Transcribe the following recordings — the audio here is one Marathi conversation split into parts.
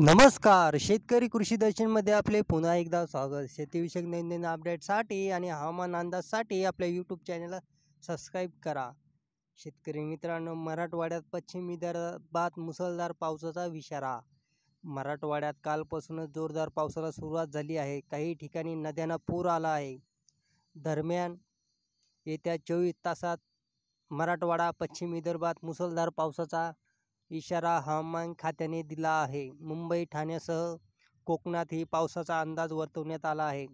नमस्कार शेतकरी कृषी दर्शनमध्ये आपले पुन्हा एकदा स्वागत शेतीविषयक नवीन अपडेटसाठी आणि हवामान अंदाजसाठी आपल्या यूट्यूब चॅनल सबस्क्राईब करा शेतकरी मित्रांनो मराठवाड्यात पश्चिम विदर्भात मुसळधार पावसाचा विशारा मराठवाड्यात कालपासूनच जोरदार पावसाला सुरुवात झाली आहे काही ठिकाणी नद्यांना पूर आला आहे दरम्यान येत्या चोवीस तासात मराठवाडा पश्चिम विदर्भात मुसळधार पावसाचा इशारा हवामान खात्याने दिला आहे मुंबई ठाण्यासह कोकणातही पावसाचा अंदाज वर्तवण्यात आला आहे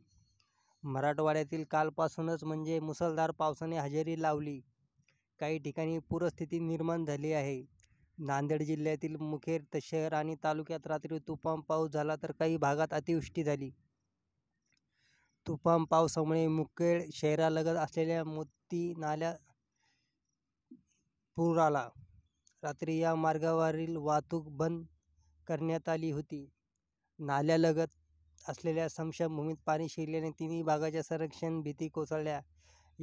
मराठवाड्यातील कालपासूनच म्हणजे मुसळधार पावसाने हजेरी लावली काही ठिकाणी पूरस्थिती निर्माण झाली आहे नांदेड जिल्ह्यातील मुखेर शहर आणि तालुक्यात रात्री तुफान पाऊस झाला तर काही भागात अतिवृष्टी झाली तुफान पावसामुळे मुखेड शहरालगत असलेल्या मोती नाल्या पूर आला रात्री या मार्गावरील वाहतूक बंद करण्यात आली होती नाल्यालगत असलेल्या समशमभूमीत पाणी शिरल्याने तिन्ही भागाच्या संरक्षण भीती कोसळल्या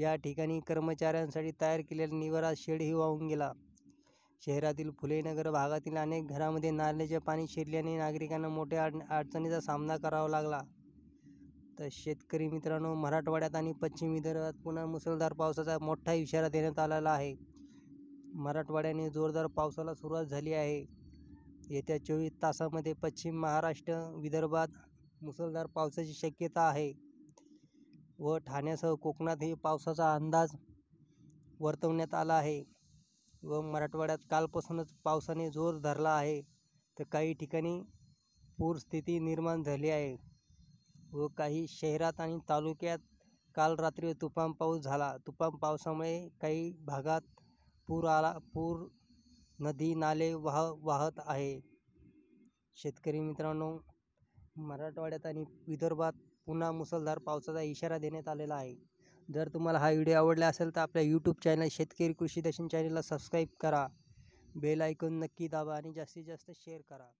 या ठिकाणी कर्मचाऱ्यांसाठी तयार केलेला निवारा शेडही वाहून गेला शहरातील फुलेनगर भागातील अनेक घरामध्ये नाल्याचे पाणी शिरल्याने नागरिकांना मोठ्या अडचणीचा सामना करावा लागला तर शेतकरी मित्रांनो मराठवाड्यात आणि पश्चिम विदर्भात पुन्हा मुसळधार पावसाचा मोठा इशारा देण्यात आलेला आहे मराठवाड्याने जोरदार पावसाला सुरुवात झाली आहे येत्या चोवीस तासामध्ये पश्चिम महाराष्ट्र विदर्भात मुसळधार पावसाची शक्यता आहे व ठाण्यासह कोकणातही पावसाचा अंदाज वर्तवण्यात आला आहे व मराठवाड्यात कालपासूनच पावसाने जोर धरला आहे तर काही ठिकाणी पूरस्थिती निर्माण झाली आहे व काही शहरात आणि तालुक्यात काल रात्री तुफान पाऊस झाला तुफान पावसामुळे काही भागात पूर आला पूर नदी नाले वाह वाहत आहे शेतकरी मित्रांनो मराठवाड्यात आणि विदर्भात पुन्हा मुसळधार पावसाचा इशारा देण्यात आलेला आहे जर तुम्हाला हा व्हिडिओ आवडला असेल तर आपल्या यूट्यूब चॅनल शेतकरी कृषी दर्शन चॅनलला सबस्क्राईब करा बेल ऐकून नक्की दाबा आणि जास्तीत जास्त शेअर करा